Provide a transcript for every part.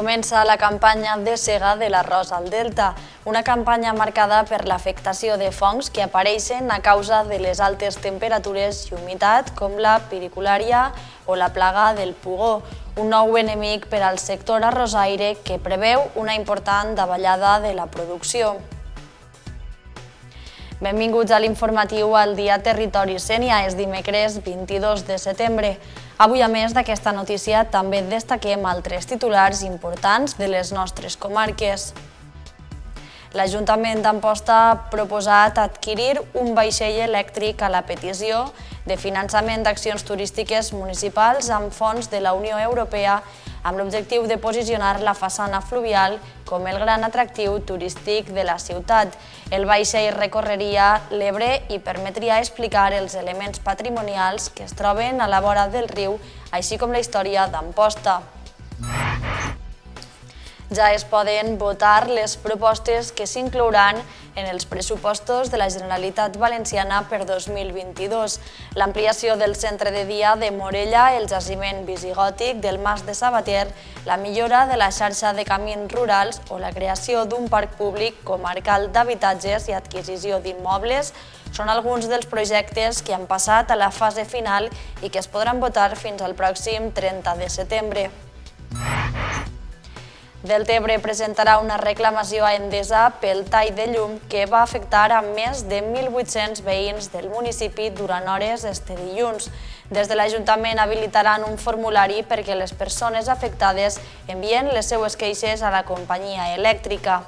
comença la campanya de cega de l'arròs al Delta, una campanya marcada per l'afectació de fongs que apareixen a causa de les altes temperatures i humitat, com la piriculària o la plaga del pugó, un nou enemic per al sector arrosaire que preveu una important davallada de la producció. Benvinguts a l'informatiu al dia Territori Sènia, és dimecres 22 de setembre. Avui, a més d'aquesta notícia, també destaquem altres titulars importants de les nostres comarques. L'Ajuntament d'Amposta ha proposat adquirir un vaixell elèctric a la petició de finançament d'accions turístiques municipals amb fons de la Unió Europea amb l'objectiu de posicionar la façana fluvial com el gran atractiu turístic de la ciutat. El vaixell recorreria l'Ebre i permetria explicar els elements patrimonials que es troben a la vora del riu, així com la història d'Amposta ja es poden votar les propostes que s'inclouran en els pressupostos de la Generalitat Valenciana per 2022. L'ampliació del centre de dia de Morella, el jaciment visigòtic del Mas de Sabater, la millora de la xarxa de camins rurals o la creació d'un parc públic comarcal d'habitatges i adquisició d'immobles són alguns dels projectes que han passat a la fase final i que es podran votar fins al pròxim 30 de setembre. Deltebre presentarà una reclamació a Endesa pel tall de llum que va afectar a més de 1.800 veïns del municipi durant hores este dilluns. Des de l'Ajuntament habilitaran un formulari perquè les persones afectades envien les seues queixes a la companyia elèctrica.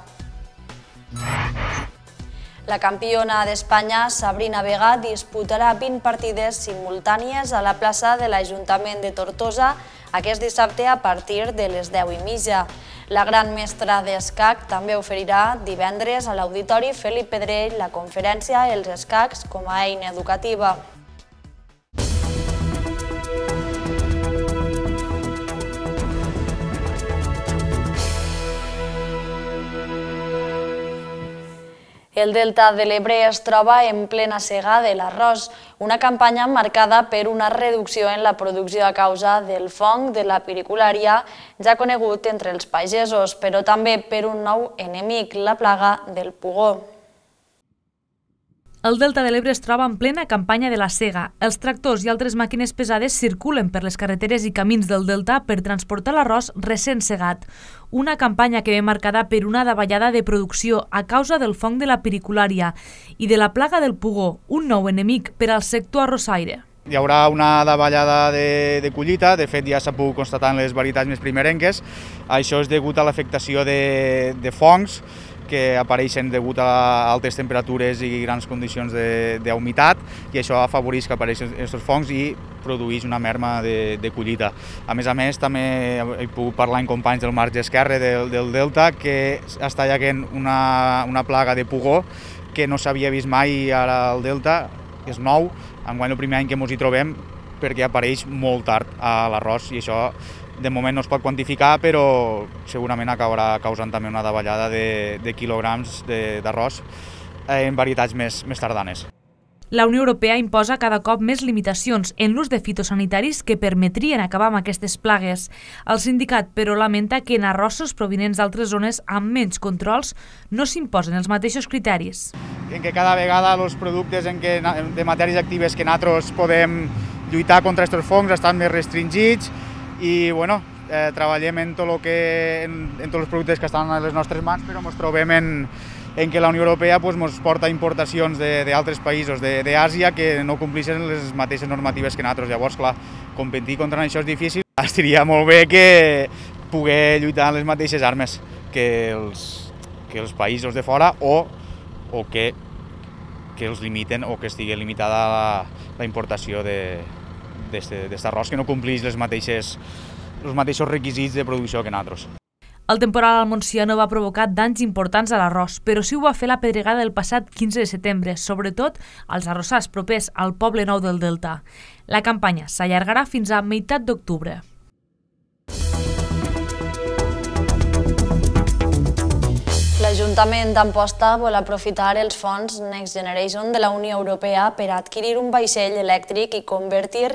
La campiona d'Espanya, Sabrina Vega, disputarà 20 partides simultànies a la plaça de l'Ajuntament de Tortosa aquest dissabte a partir de les 10 i mitja. La gran mestra d'escac també oferirà divendres a l'Auditori Felip Pedrell la conferència Els escacs com a eina educativa. El delta de l'Ebre es troba en plena cega de l'arròs, una campanya marcada per una reducció en la producció a causa del fong de la piriculària, ja conegut entre els pagesos, però també per un nou enemic, la plaga del pugó. El Delta de l'Ebre es troba en plena campanya de la cega. Els tractors i altres màquines pesades circulen per les carreteres i camins del Delta per transportar l'arròs recent segat. Una campanya que ve marcada per una davallada de producció a causa del fong de la piriculària i de la plaga del pugó, un nou enemic per al sector arrossaire. Hi haurà una davallada de, de collita, de fet ja s'ha pogut constatar en les varietats més primerenques. Això és degut a l'afectació de, de fongs, que apareixen degut a altes temperatures i grans condicions d'humitat i això afavoreix que apareixin aquests fongs i produeix una merma de, de collita. A més a més, també he pogut parlar amb companys del marge esquerre del, del Delta que està llaguent una, una plaga de pugó que no s'havia vist mai ara al Delta, és nou, en el primer any que ens hi trobem perquè apareix molt tard a l'arròs i això de moment no es pot quantificar, però segurament acabarà causant també una davallada de, de quilograms d'arròs eh, en varietats més, més tardanes. La Unió Europea imposa cada cop més limitacions en l'ús de fitosanitaris que permetrien acabar amb aquestes plagues. El sindicat, però, lamenta que en arrossos provenents d'altres zones amb menys controls no s'imposen els mateixos criteris. En que cada vegada els productes en què, de matèries actives que nosaltres podem lluitar contra aquests fongs estan més restringits, i bueno, eh, treballem en tot lo que, en, en tots els productes que estan a les nostres mans, però ens trobem en, en que la Unió Europea pues, porta importacions d'altres països d'Àsia que no complixen les mateixes normatives que nosaltres. Llavors, clar, competir contra això és difícil. Estaria molt bé que poder lluitar amb les mateixes armes que els, que els països de fora o, o que, que els limiten o que estigui limitada la, la importació de, d'aquest arròs que no complís les mateixes, els mateixos requisits de producció que nosaltres. El temporal al Montsià no va provocar danys importants a l'arròs, però sí ho va fer la pedregada del passat 15 de setembre, sobretot als arrossars propers al poble nou del Delta. La campanya s'allargarà fins a meitat d'octubre. L'Ajuntament d'Amposta vol aprofitar els fons Next Generation de la Unió Europea per adquirir un vaixell elèctric i convertir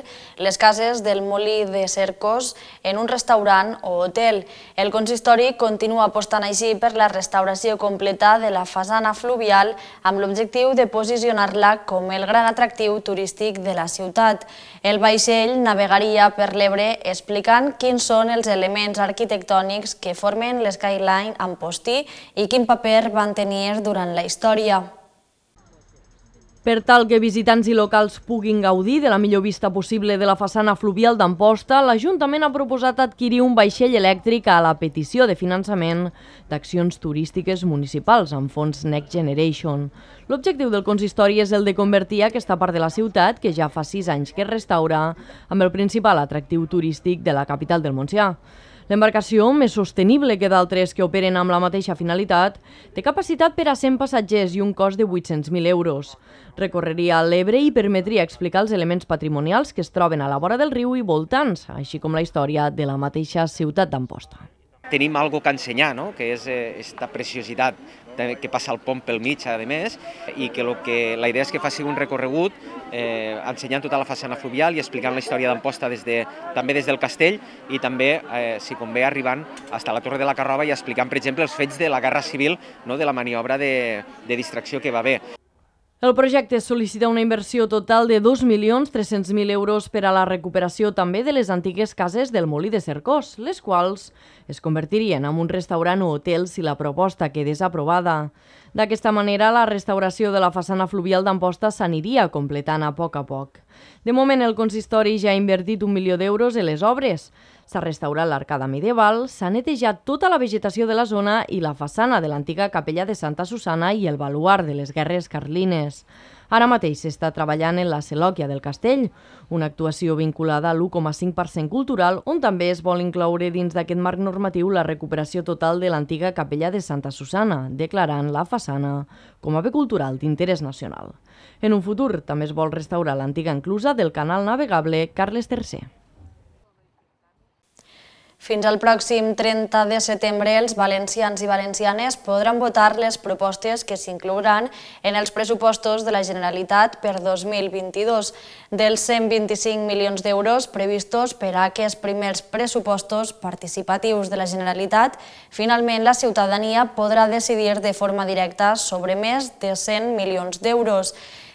les cases del molí de Cercos en un restaurant o hotel. El consistori continua apostant així per la restauració completa de la façana fluvial amb l'objectiu de posicionar-la com el gran atractiu turístic de la ciutat. El vaixell navegaria per l'Ebre explicant quins són els elements arquitectònics que formen l'Skyline Ampostí i quin paper paper van tenir durant la història. Per tal que visitants i locals puguin gaudir de la millor vista possible de la façana fluvial d'Amposta, l'Ajuntament ha proposat adquirir un vaixell elèctric a la petició de finançament d'accions turístiques municipals amb fons Next Generation. L'objectiu del consistori és el de convertir aquesta part de la ciutat, que ja fa sis anys que es restaura, amb el principal atractiu turístic de la capital del Montsià. L'embarcació, més sostenible que d'altres que operen amb la mateixa finalitat, té capacitat per a 100 passatgers i un cost de 800.000 euros. Recorreria l'Ebre i permetria explicar els elements patrimonials que es troben a la vora del riu i voltants, així com la història de la mateixa ciutat d'Amposta. Tenim algo que ensenyar, no? que és aquesta eh, preciositat que passa el pont pel mig, a més, i que, lo que la idea és que faci un recorregut eh, ensenyant tota la façana fluvial i explicant la història d'Amposta des de, també des del castell i també, eh, si convé, arribant fins a la Torre de la Carroba i explicant, per exemple, els fets de la Guerra Civil, no, de la maniobra de, de distracció que va haver. El projecte sol·licita una inversió total de 2.300.000 euros per a la recuperació també de les antigues cases del Molí de Cercós, les quals es convertirien en un restaurant o hotel si la proposta quedés aprovada. D'aquesta manera, la restauració de la façana fluvial d'Amposta s'aniria completant a poc a poc. De moment, el consistori ja ha invertit un milió d'euros en les obres. S'ha restaurat l'arcada medieval, s'ha netejat tota la vegetació de la zona i la façana de l'antiga capella de Santa Susana i el baluar de les guerres carlines. Ara mateix s'està treballant en la Celòquia del Castell, una actuació vinculada a l'1,5% cultural on també es vol incloure dins d'aquest marc normatiu la recuperació total de l'antiga capella de Santa Susana, declarant la façana com a bé cultural d'interès nacional. En un futur també es vol restaurar l'antiga enclusa del canal navegable Carles III. Fins al pròxim 30 de setembre, els valencians i valencianes podran votar les propostes que s'inclouran en els pressupostos de la Generalitat per 2022. Dels 125 milions d'euros previstos per a aquests primers pressupostos participatius de la Generalitat, finalment la ciutadania podrà decidir de forma directa sobre més de 100 milions d'euros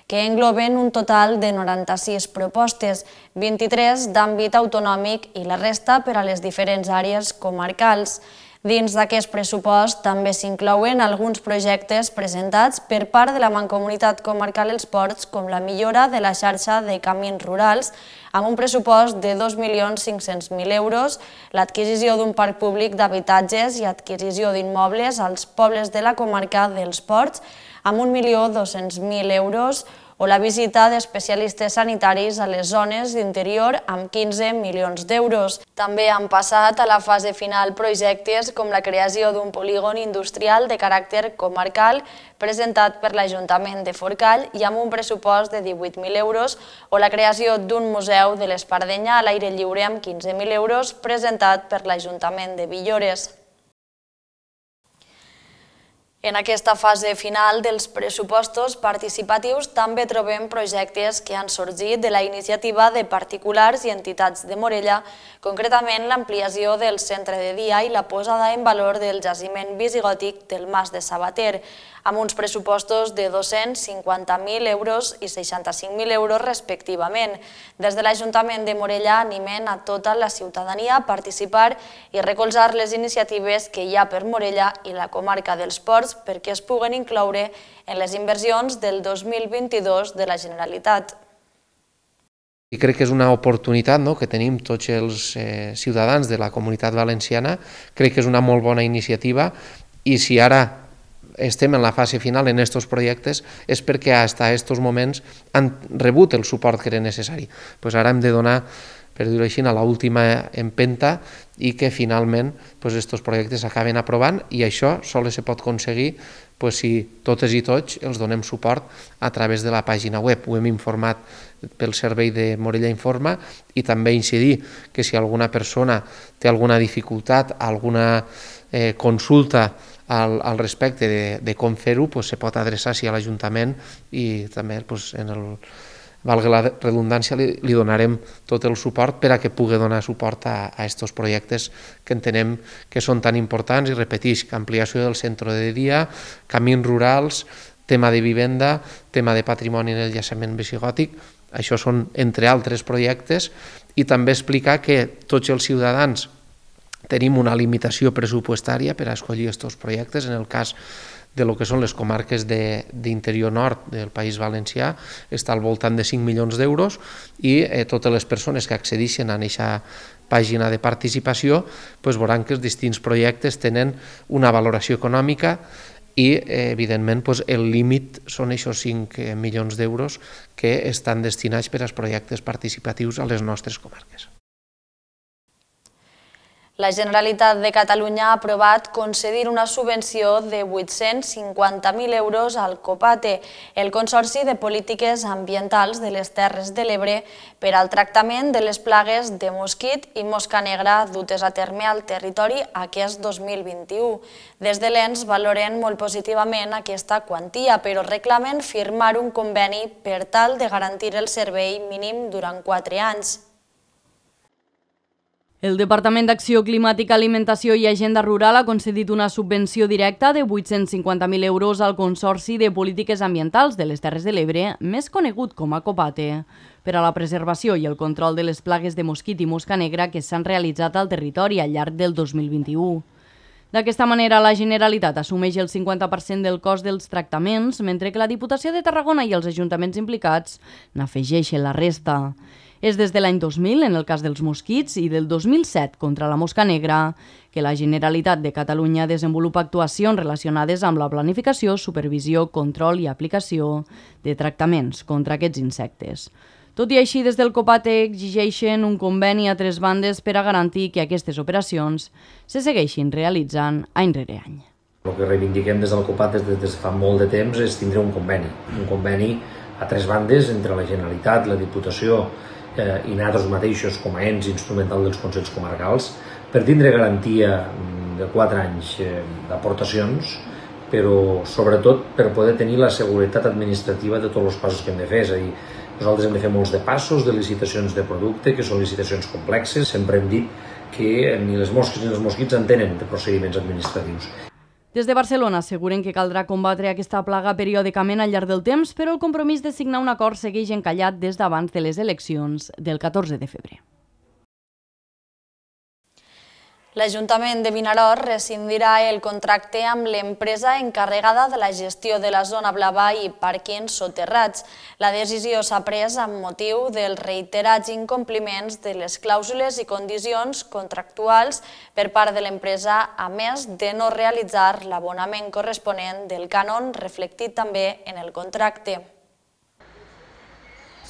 que engloben un total de 96 propostes, 23 d'àmbit autonòmic i la resta per a les diferents àrees comarcals. Dins d'aquest pressupost també s'inclouen alguns projectes presentats per part de la Mancomunitat Comarcal Els Ports, com la millora de la xarxa de camins rurals, amb un pressupost de 2.500.000 euros, l'adquisició d'un parc públic d'habitatges i adquisició d'immobles als pobles de la comarca dels Ports, amb 1.200.000 euros o la visita d'especialistes sanitaris a les zones d'interior amb 15 milions d'euros. També han passat a la fase final projectes com la creació d'un polígon industrial de caràcter comarcal presentat per l'Ajuntament de Forcall i amb un pressupost de 18.000 euros o la creació d'un museu de l'Espardenya a l'aire lliure amb 15.000 euros presentat per l'Ajuntament de Villores. En aquesta fase final dels pressupostos participatius també trobem projectes que han sorgit de la iniciativa de particulars i entitats de Morella, concretament l'ampliació del centre de dia i la posada en valor del jaciment visigòtic del Mas de Sabater, amb uns pressupostos de 250.000 euros i 65.000 euros respectivament. Des de l'Ajuntament de Morella animen a tota la ciutadania a participar i recolzar les iniciatives que hi ha per Morella i la comarca dels ports perquè es puguen incloure en les inversions del 2022 de la Generalitat. I crec que és una oportunitat no?, que tenim tots els eh, ciutadans de la comunitat valenciana. Crec que és una molt bona iniciativa i si ara estem en la fase final en aquests projectes és perquè fins a aquests moments han rebut el suport que era necessari. Pues ara hem de donar, per dir-ho així, l'última empenta i que finalment pues, estos projectes s'acaben aprovant i això sols se pot aconseguir pues, si totes i tots els donem suport a través de la pàgina web. Ho hem informat pel servei de Morella Informa i també incidir que si alguna persona té alguna dificultat, alguna eh, consulta al, al respecte de, de com fer-ho, pues, se pot adreçar sí, a l'Ajuntament i també pues, en el, valga la redundància, li, li donarem tot el suport per a que pugui donar suport a aquests projectes que entenem que són tan importants, i repetix, ampliació del centre de dia, camins rurals, tema de vivenda, tema de patrimoni en el llaçament visigòtic, això són, entre altres projectes, i també explicar que tots els ciutadans tenim una limitació pressupostària per a escollir aquests projectes. En el cas de lo que són les comarques d'interior de, nord del País Valencià està al voltant de 5 milions d'euros i eh, totes les persones que accedixen a aquesta pàgina de participació pues, veuran que els distints projectes tenen una valoració econòmica i eh, evidentment pues, el límit són aquests 5 eh, milions d'euros que estan destinats per als projectes participatius a les nostres comarques. La Generalitat de Catalunya ha aprovat concedir una subvenció de 850.000 euros al COPATE, el Consorci de Polítiques Ambientals de les Terres de l'Ebre, per al tractament de les plagues de mosquit i mosca negra dutes a terme al territori aquest 2021. Des de l'ENS valoren molt positivament aquesta quantia, però reclamen firmar un conveni per tal de garantir el servei mínim durant 4 anys. El Departament d'Acció Climàtica, Alimentació i Agenda Rural ha concedit una subvenció directa de 850.000 euros al Consorci de Polítiques Ambientals de les Terres de l'Ebre, més conegut com a COPATE, per a la preservació i el control de les plagues de mosquit i mosca negra que s'han realitzat al territori al llarg del 2021. D'aquesta manera, la Generalitat assumeix el 50% del cost dels tractaments, mentre que la Diputació de Tarragona i els ajuntaments implicats n'afegeixen la resta. És des de l'any 2000, en el cas dels mosquits, i del 2007 contra la mosca negra, que la Generalitat de Catalunya desenvolupa actuacions relacionades amb la planificació, supervisió, control i aplicació de tractaments contra aquests insectes. Tot i així, des del COPATE exigeixen un conveni a tres bandes per a garantir que aquestes operacions se segueixin realitzant any rere any. El que reivindiquem des del COPAT des de fa molt de temps és tindre un conveni, un conveni a tres bandes entre la Generalitat, la Diputació, eh, i nosaltres mateixos com a ens instrumental dels Consells Comarcals per tindre garantia mm, de 4 anys eh, d'aportacions però sobretot per poder tenir la seguretat administrativa de tots els passos que hem de fer, és a dir, nosaltres hem de fer molts de passos, de licitacions de producte, que són licitacions complexes, sempre hem dit que ni les mosques ni els mosquits entenen de procediments administratius. Des de Barcelona asseguren que caldrà combatre aquesta plaga periòdicament al llarg del temps, però el compromís de signar un acord segueix encallat des d'abans de les eleccions del 14 de febrer. L'Ajuntament de Vinaròs rescindirà el contracte amb l'empresa encarregada de la gestió de la zona blava i parquins soterrats. La decisió s'ha pres amb motiu dels reiterats incompliments de les clàusules i condicions contractuals per part de l'empresa, a més de no realitzar l'abonament corresponent del cànon reflectit també en el contracte.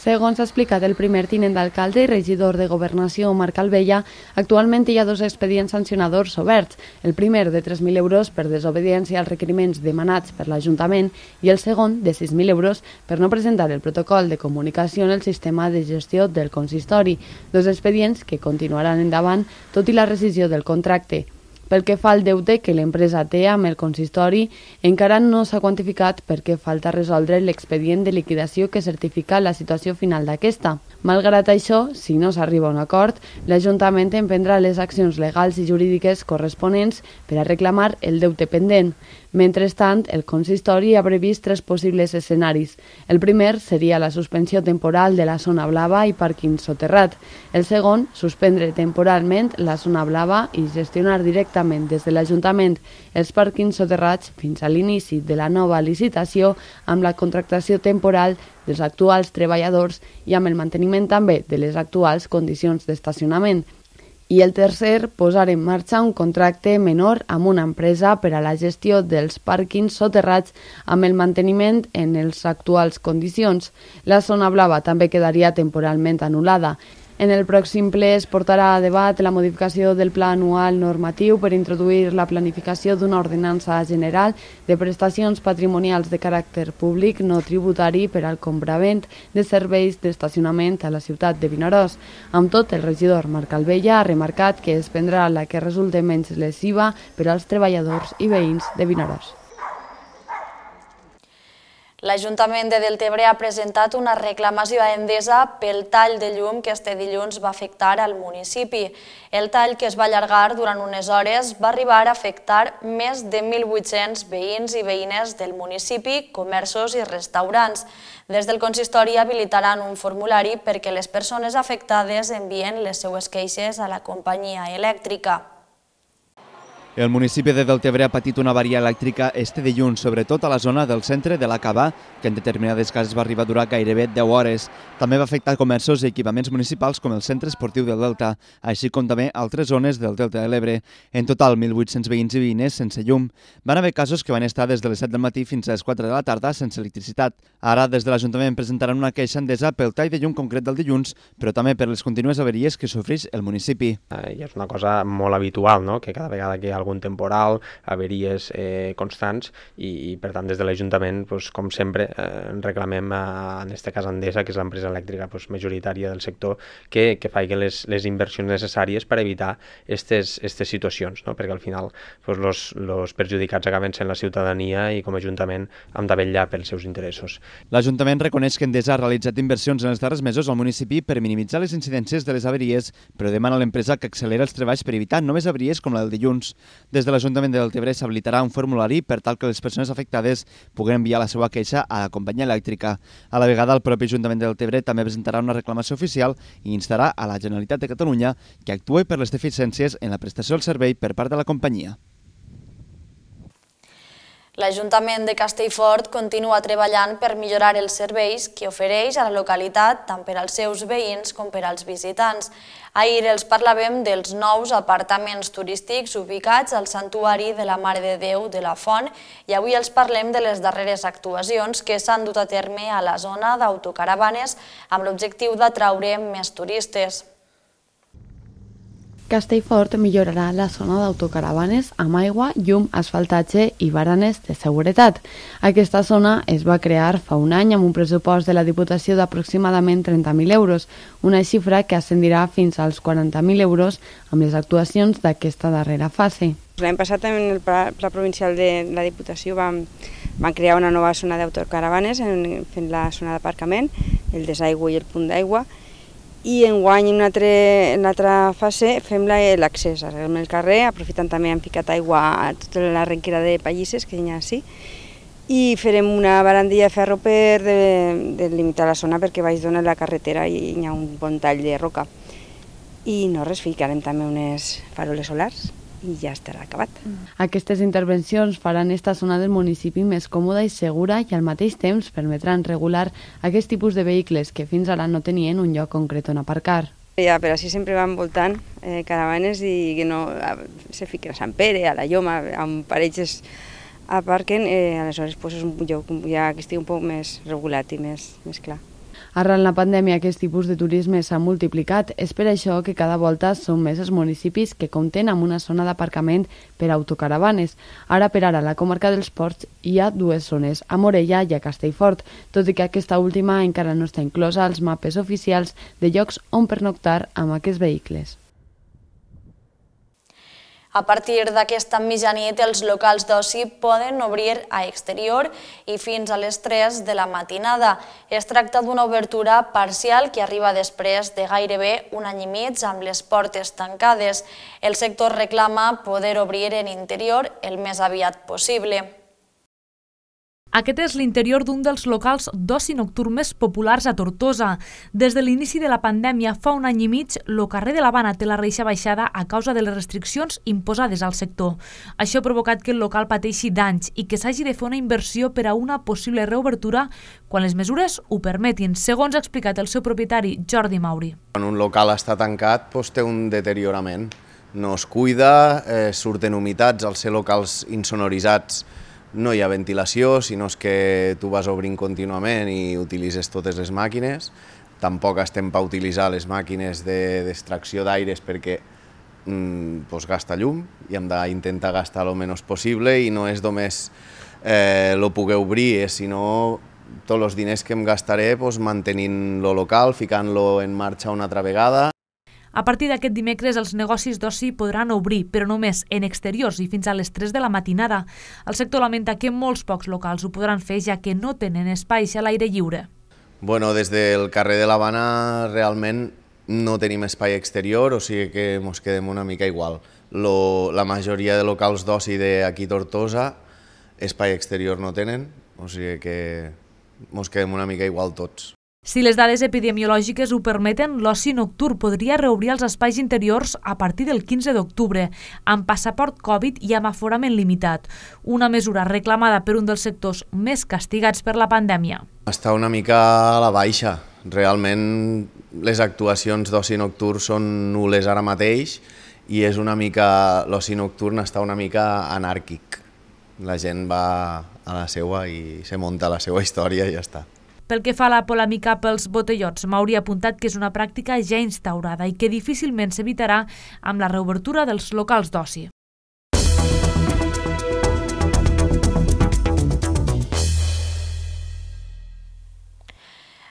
Segons ha explicat el primer tinent d'alcalde i regidor de Governació, Marc Alvella, actualment hi ha dos expedients sancionadors oberts, el primer de 3.000 euros per desobediència als requeriments demanats per l'Ajuntament i el segon de 6.000 euros per no presentar el protocol de comunicació en el sistema de gestió del consistori, dos expedients que continuaran endavant tot i la rescisió del contracte. Pel que fa al deute que l'empresa té amb el consistori, encara no s'ha quantificat perquè falta resoldre l'expedient de liquidació que certifica la situació final d'aquesta. Malgrat això, si no s'arriba a un acord, l'Ajuntament emprendrà les accions legals i jurídiques corresponents per a reclamar el deute pendent. Mentrestant, el consistori ha previst tres possibles escenaris. El primer seria la suspensió temporal de la zona blava i pàrquing soterrat. El segon, suspendre temporalment la zona blava i gestionar directament des de l'Ajuntament els pàrquings soterrats fins a l'inici de la nova licitació amb la contractació temporal dels actuals treballadors i amb el manteniment també de les actuals condicions d'estacionament. I el tercer, posar en marxa un contracte menor amb una empresa per a la gestió dels pàrquings soterrats amb el manteniment en les actuals condicions. La zona blava també quedaria temporalment anul·lada. En el pròxim ple es portarà a debat la modificació del pla anual normatiu per introduir la planificació d'una ordenança general de prestacions patrimonials de caràcter públic no tributari per al compravent de serveis d'estacionament a la ciutat de Vinaròs. Amb tot, el regidor Marc Alvella ha remarcat que es prendrà la que resulte menys lesiva per als treballadors i veïns de Vinaròs. L'Ajuntament de Deltebre ha presentat una reclamació a Endesa pel tall de llum que este dilluns va afectar al municipi. El tall que es va allargar durant unes hores va arribar a afectar més de 1.800 veïns i veïnes del municipi, comerços i restaurants. Des del consistori habilitaran un formulari perquè les persones afectades envien les seues queixes a la companyia elèctrica. El municipi de Deltebre ha patit una avaria elèctrica este dilluns, sobretot a la zona del centre de la Cava, que en determinades cases va arribar a durar gairebé 10 hores. També va afectar comerços i equipaments municipals com el centre esportiu del Delta, així com també altres zones del Delta de l'Ebre. En total, 1.800 veïns i veïners sense llum. Van haver casos que van estar des de les 7 del matí fins a les 4 de la tarda sense electricitat. Ara, des de l'Ajuntament presentaran una queixa endesa pel tall de llum concret del dilluns, però també per les contínues averies que sofreix el municipi. Ah, I és una cosa molt habitual, no?, que cada vegada que hi ha algun temporal, averies eh, constants i, i per tant des de l'Ajuntament, doncs, com sempre, eh, reclamem a, en este cas Endesa, que és l'empresa elèctrica doncs, majoritària del sector, que, que faci les, les inversions necessàries per evitar aquestes situacions, no? perquè al final doncs, los, los perjudicats acaben sent la ciutadania i com a Ajuntament hem de vetllar pels seus interessos. L'Ajuntament reconeix que Endesa ha realitzat inversions en els darrers mesos al municipi per minimitzar les incidències de les averies, però demana a l'empresa que accelera els treballs per evitar noves averies com la del dilluns. Des de l'Ajuntament de Tebre s'habilitarà un formulari per tal que les persones afectades puguin enviar la seva queixa a la companyia elèctrica. A la vegada, el propi Ajuntament de Tebre també presentarà una reclamació oficial i instarà a la Generalitat de Catalunya que actue per les deficiències en la prestació del servei per part de la companyia. L'Ajuntament de Castellfort continua treballant per millorar els serveis que ofereix a la localitat tant per als seus veïns com per als visitants. Ahir els parlàvem dels nous apartaments turístics ubicats al Santuari de la Mare de Déu de la Font i avui els parlem de les darreres actuacions que s'han dut a terme a la zona d'autocaravanes amb l'objectiu d'atraure més turistes. Castellfort millorarà la zona d'autocaravanes amb aigua, llum, asfaltatge i baranes de seguretat. Aquesta zona es va crear fa un any amb un pressupost de la Diputació d'aproximadament 30.000 euros, una xifra que ascendirà fins als 40.000 euros amb les actuacions d'aquesta darrera fase. L'any passat també en el Pla Provincial de la Diputació vam, van crear una nova zona d'autocaravanes fent la zona d'aparcament, el desaigüe i el punt d'aigua, i enguany en una altra, en una altra fase fem l'accés la, arreglem el carrer, aprofitant també hem ficat aigua a tota la renquera de pallisses que hi ha així, i farem una barandilla de ferro per de, de limitar la zona perquè baix dona la carretera i hi ha un bon tall de roca. I no res, ficarem també unes faroles solars i ja estarà acabat. Mm. Aquestes intervencions faran esta zona del municipi més còmoda i segura i al mateix temps permetran regular aquest tipus de vehicles que fins ara no tenien un lloc concret on aparcar. Ja, però així sempre van voltant eh, caravanes i que no a, se fiquen a Sant Pere, a la Lloma, amb parelles aparquen, eh, aleshores pues, és un lloc ja que estigui un poc més regulat i més, més clar. Arran la pandèmia aquest tipus de turisme s'ha multiplicat. És per això que cada volta són més els municipis que compten amb una zona d'aparcament per a autocaravanes. Ara per ara, a la comarca dels Ports hi ha dues zones, a Morella i a Castellfort, tot i que aquesta última encara no està inclosa als mapes oficials de llocs on pernoctar amb aquests vehicles. A partir d'aquesta mitjanit, els locals d'oci poden obrir a exterior i fins a les 3 de la matinada. Es tracta d'una obertura parcial que arriba després de gairebé un any i mig amb les portes tancades. El sector reclama poder obrir en interior el més aviat possible. Aquest és l'interior d'un dels locals d'oci nocturn més populars a Tortosa. Des de l'inici de la pandèmia, fa un any i mig, el carrer de l'Havana té la reixa baixada a causa de les restriccions imposades al sector. Això ha provocat que el local pateixi danys i que s'hagi de fer una inversió per a una possible reobertura quan les mesures ho permetin, segons ha explicat el seu propietari Jordi Mauri. Quan un local està tancat doncs té un deteriorament. No es cuida, eh, surten humitats, els ser locals insonoritzats no hi ha ventilació, sinó és que tu vas obrint contínuament i utilitzes totes les màquines. Tampoc estem per utilitzar les màquines d'extracció de, d'aires perquè mm, doncs gasta llum i hem d'intentar gastar el menys possible i no és només eh, lo poder obrir, eh, sinó tots els diners que em gastaré doncs, mantenint lo local, ficant-lo en marxa una altra vegada. A partir d'aquest dimecres, els negocis d'oci podran obrir, però només en exteriors i fins a les 3 de la matinada. El sector lamenta que molts pocs locals ho podran fer, ja que no tenen espais a l'aire lliure. Bueno, des del carrer de l'Havana realment no tenim espai exterior, o sigui que ens quedem una mica igual. Lo, la majoria de locals d'oci d'aquí Tortosa espai exterior no tenen, o sigui que ens quedem una mica igual tots. Si les dades epidemiològiques ho permeten, l'oci nocturn podria reobrir els espais interiors a partir del 15 d'octubre, amb passaport Covid i amb aforament limitat, una mesura reclamada per un dels sectors més castigats per la pandèmia. Està una mica a la baixa. Realment les actuacions d'oci nocturn són nules ara mateix i és una mica l'oci nocturn està una mica anàrquic. La gent va a la seva i se munta la seva història i ja està. Pel que fa a la polèmica pels botellots, Mauri ha apuntat que és una pràctica ja instaurada i que difícilment s'evitarà amb la reobertura dels locals d'oci.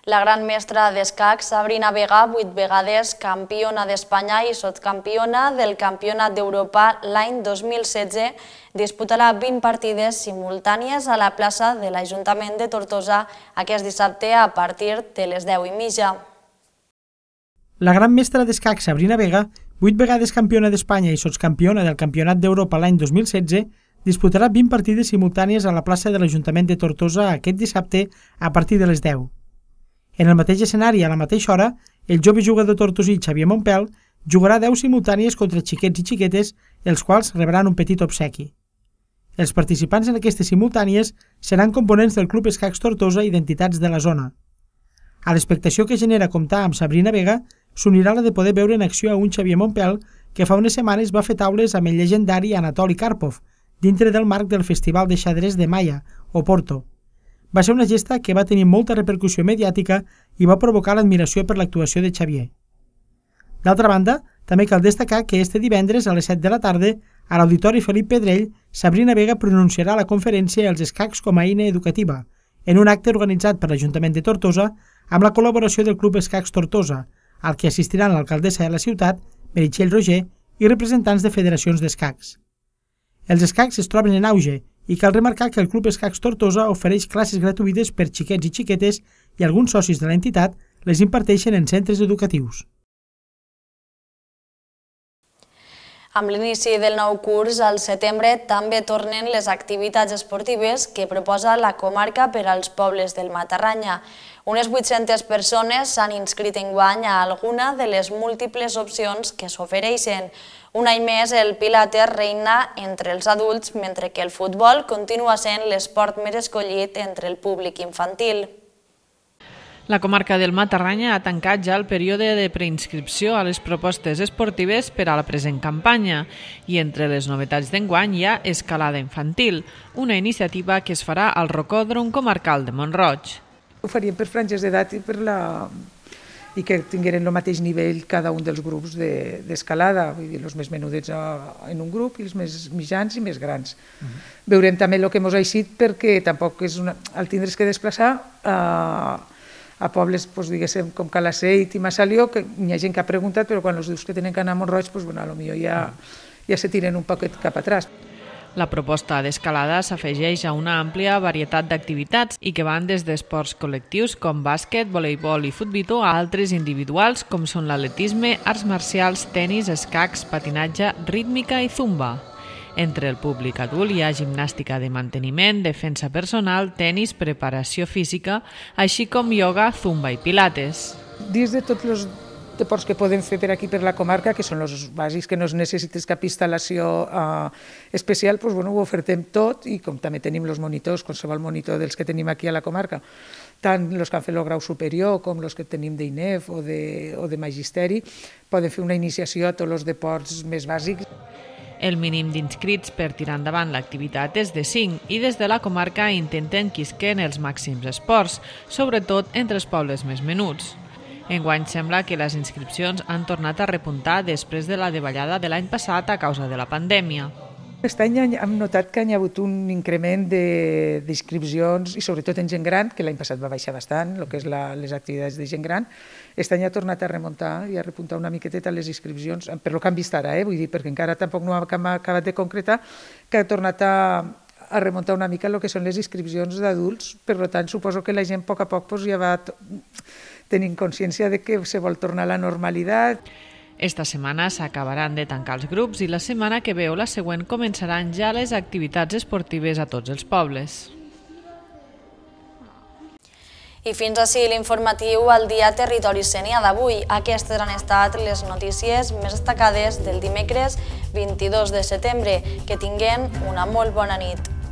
La gran mestra d'escacs, Sabrina Vega, vuit vegades campiona d'Espanya i sotcampiona del Campionat d'Europa l'any 2016, disputarà 20 partides simultànies a la plaça de l'Ajuntament de Tortosa aquest dissabte a partir de les 10 i mitja. La gran mestra d'escacs, Sabrina Vega, vuit vegades campiona d'Espanya i sotscampiona del Campionat d'Europa l'any 2016, disputarà 20 partides simultànies a la plaça de l'Ajuntament de Tortosa aquest dissabte a partir de les 10. En el mateix escenari, a la mateixa hora, el jove jugador tortosí Xavier Montpel jugarà 10 simultànies contra xiquets i xiquetes, els quals rebran un petit obsequi. Els participants en aquestes simultànies seran components del Club Escacs Tortosa i d'entitats de la zona. A l'expectació que genera comptar amb Sabrina Vega s'unirà la de poder veure en acció a un Xavier Montpel que fa unes setmanes va fer taules amb el llegendari Anatoli Karpov dintre del marc del Festival de Xadrez de Maia, Oporto. Porto va ser una gesta que va tenir molta repercussió mediàtica i va provocar l'admiració per l'actuació de Xavier. D'altra banda, també cal destacar que este divendres a les 7 de la tarda, a l'Auditori Felip Pedrell, Sabrina Vega pronunciarà la conferència Els escacs com a eina educativa, en un acte organitzat per l'Ajuntament de Tortosa amb la col·laboració del Club Escacs Tortosa, al que assistiran l'alcaldessa de la ciutat, Meritxell Roger, i representants de federacions d'escacs. Els escacs es troben en auge i cal remarcar que el Club Escacs Tortosa ofereix classes gratuïtes per xiquets i xiquetes i alguns socis de l'entitat les imparteixen en centres educatius. Amb l'inici del nou curs, al setembre, també tornen les activitats esportives que proposa la comarca per als pobles del Matarranya. Unes 800 persones s'han inscrit en guany a alguna de les múltiples opcions que s'ofereixen. Un any més, el Pilates reina entre els adults, mentre que el futbol continua sent l'esport més escollit entre el públic infantil. La comarca del Matarranya ha tancat ja el període de preinscripció a les propostes esportives per a la present campanya i entre les novetats d'enguany hi ha Escalada Infantil, una iniciativa que es farà al Rocòdrom comarcal de Montroig. Ho faríem per franges d'edat i per la, i que tingueren el mateix nivell cada un dels grups d'escalada, de, vull dir, els més menudets a, eh, en un grup i els més mitjans i més grans. Uh mhm. -huh. Veurem també el que ens ha eixit perquè tampoc és una... el tindre's que desplaçar a, eh, a pobles, doncs, diguéssim, com Calaceit i Massalió, que hi ha gent que ha preguntat, però quan els dius que tenen que anar a Montroig, doncs, bueno, potser ja, mhm. ja se tiren un poquet cap atrás. La proposta d'escalada s'afegeix a una àmplia varietat d'activitats i que van des d'esports col·lectius com bàsquet, voleibol i futbitó a altres individuals com són l'atletisme, arts marcials, tennis, escacs, patinatge, rítmica i zumba. Entre el públic adult hi ha gimnàstica de manteniment, defensa personal, tennis, preparació física, així com ioga, zumba i pilates. Dins de tots els ports que podem fer per aquí, per la comarca, que són els bàsics, que no necessites cap instal·lació eh, especial, doncs, bueno, ho ofertem tot i com també tenim els monitors, qualsevol monitor dels que tenim aquí a la comarca, tant els que han fet el grau superior com els que tenim d'INEF o, de, o de Magisteri, poden fer una iniciació a tots els deports més bàsics. El mínim d'inscrits per tirar endavant l'activitat és de 5 i des de la comarca intenten que els màxims esports, sobretot entre els pobles més menuts. Enguany sembla que les inscripcions han tornat a repuntar després de la davallada de l'any passat a causa de la pandèmia. Aquest any hem notat que hi ha hagut un increment d'inscripcions i sobretot en gent gran, que l'any passat va baixar bastant, el que és la, les activitats de gent gran. Aquest any ha tornat a remuntar i a repuntar una miqueteta les inscripcions, per lo que han vist ara, eh? vull dir, perquè encara tampoc no ha acabat de concretar, que ha tornat a, a remuntar una mica el que són les inscripcions d'adults, per tant suposo que la gent a poc a poc pues, ja va tenint consciència de que se vol tornar a la normalitat. Esta setmana s'acabaran de tancar els grups i la setmana que veu la següent començaran ja les activitats esportives a tots els pobles. I fins així l'informatiu al dia Territori Senia d'avui. Aquestes han estat les notícies més destacades del dimecres 22 de setembre. Que tinguen una molt bona nit.